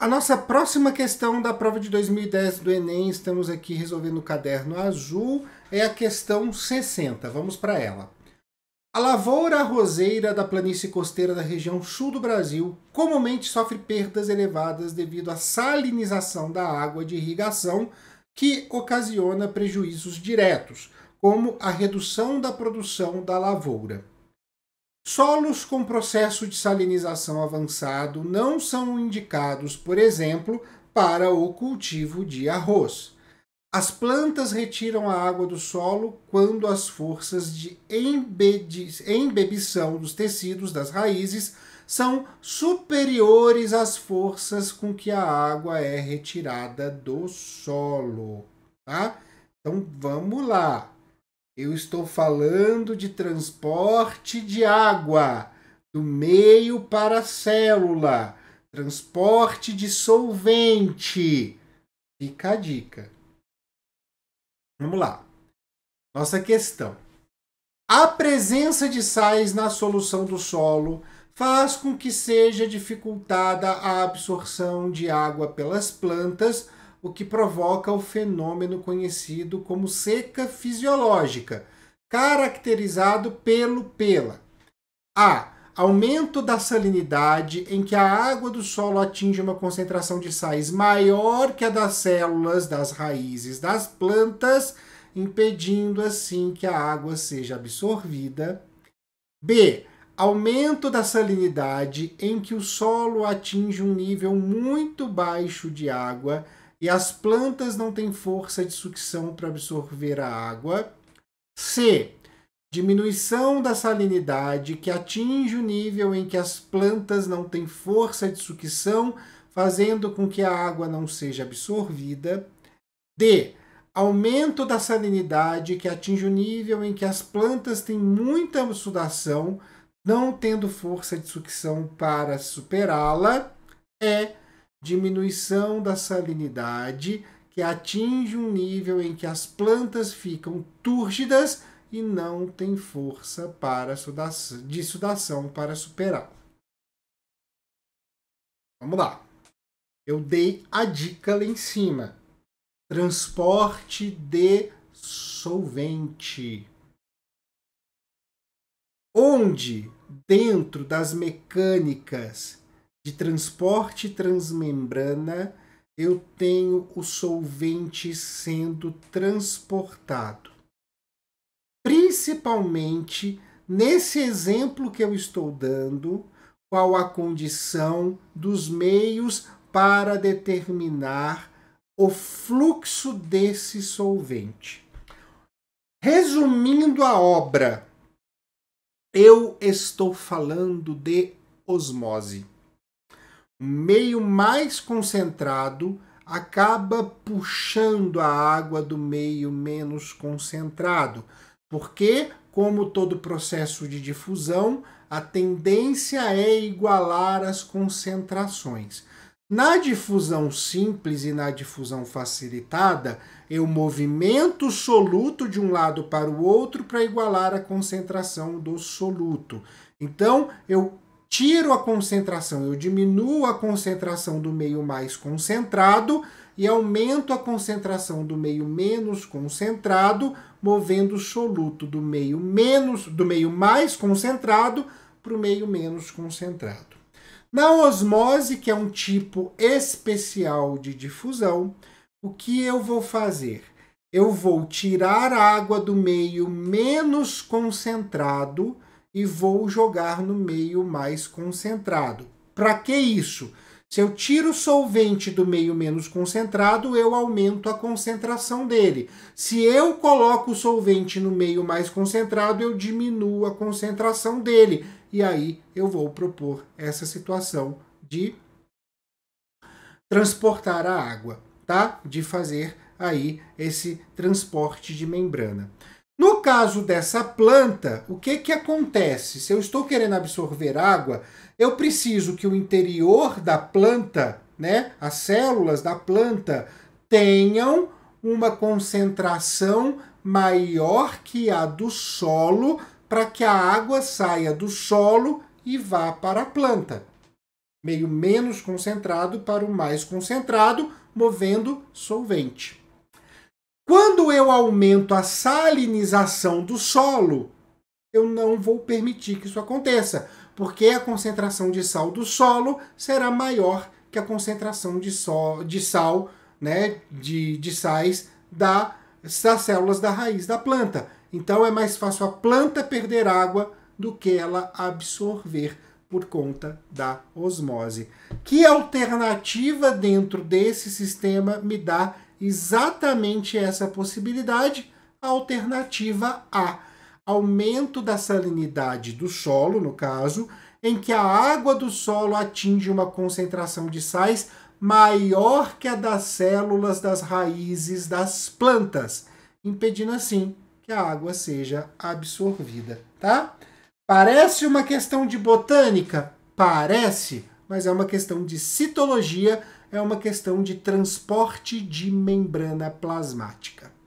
A nossa próxima questão da prova de 2010 do Enem, estamos aqui resolvendo o caderno azul, é a questão 60. Vamos para ela. A lavoura roseira da planície costeira da região sul do Brasil comumente sofre perdas elevadas devido à salinização da água de irrigação, que ocasiona prejuízos diretos, como a redução da produção da lavoura. Solos com processo de salinização avançado não são indicados, por exemplo, para o cultivo de arroz. As plantas retiram a água do solo quando as forças de embebição dos tecidos das raízes são superiores às forças com que a água é retirada do solo. Tá? Então vamos lá. Eu estou falando de transporte de água do meio para a célula, transporte de solvente. Fica a dica. Vamos lá. Nossa questão. A presença de sais na solução do solo faz com que seja dificultada a absorção de água pelas plantas o que provoca o fenômeno conhecido como seca fisiológica, caracterizado pelo pela a aumento da salinidade em que a água do solo atinge uma concentração de sais maior que a das células das raízes das plantas, impedindo assim que a água seja absorvida. B. Aumento da salinidade em que o solo atinge um nível muito baixo de água, e as plantas não têm força de sucção para absorver a água. C. Diminuição da salinidade que atinge o nível em que as plantas não têm força de sucção, fazendo com que a água não seja absorvida. D. Aumento da salinidade que atinge o nível em que as plantas têm muita sudação, não tendo força de sucção para superá-la. E diminuição da salinidade, que atinge um nível em que as plantas ficam túrgidas e não tem força para sudação, de sudação para superar. Vamos lá. Eu dei a dica lá em cima. Transporte de solvente. Onde, dentro das mecânicas de transporte transmembrana, eu tenho o solvente sendo transportado. Principalmente nesse exemplo que eu estou dando, qual a condição dos meios para determinar o fluxo desse solvente. Resumindo a obra, eu estou falando de osmose meio mais concentrado acaba puxando a água do meio menos concentrado, porque, como todo processo de difusão, a tendência é igualar as concentrações. Na difusão simples e na difusão facilitada, eu movimento o soluto de um lado para o outro para igualar a concentração do soluto. Então, eu tiro a concentração, eu diminuo a concentração do meio mais concentrado e aumento a concentração do meio menos concentrado, movendo o soluto do meio menos do meio mais concentrado para o meio menos concentrado. Na osmose, que é um tipo especial de difusão, o que eu vou fazer? Eu vou tirar a água do meio menos concentrado e vou jogar no meio mais concentrado. Para que isso? Se eu tiro o solvente do meio menos concentrado, eu aumento a concentração dele. Se eu coloco o solvente no meio mais concentrado, eu diminuo a concentração dele. E aí eu vou propor essa situação de transportar a água, tá? De fazer aí esse transporte de membrana caso dessa planta, o que, que acontece? Se eu estou querendo absorver água, eu preciso que o interior da planta, né, as células da planta, tenham uma concentração maior que a do solo para que a água saia do solo e vá para a planta. Meio menos concentrado para o mais concentrado, movendo solvente. Quando eu aumento a salinização do solo, eu não vou permitir que isso aconteça, porque a concentração de sal do solo será maior que a concentração de, de sal, né, de, de sais da, das células da raiz da planta. Então é mais fácil a planta perder água do que ela absorver por conta da osmose. Que alternativa dentro desse sistema me dá exatamente essa possibilidade, a alternativa A, aumento da salinidade do solo, no caso, em que a água do solo atinge uma concentração de sais maior que a das células das raízes das plantas, impedindo assim que a água seja absorvida, tá? Parece uma questão de botânica? Parece, mas é uma questão de citologia é uma questão de transporte de membrana plasmática.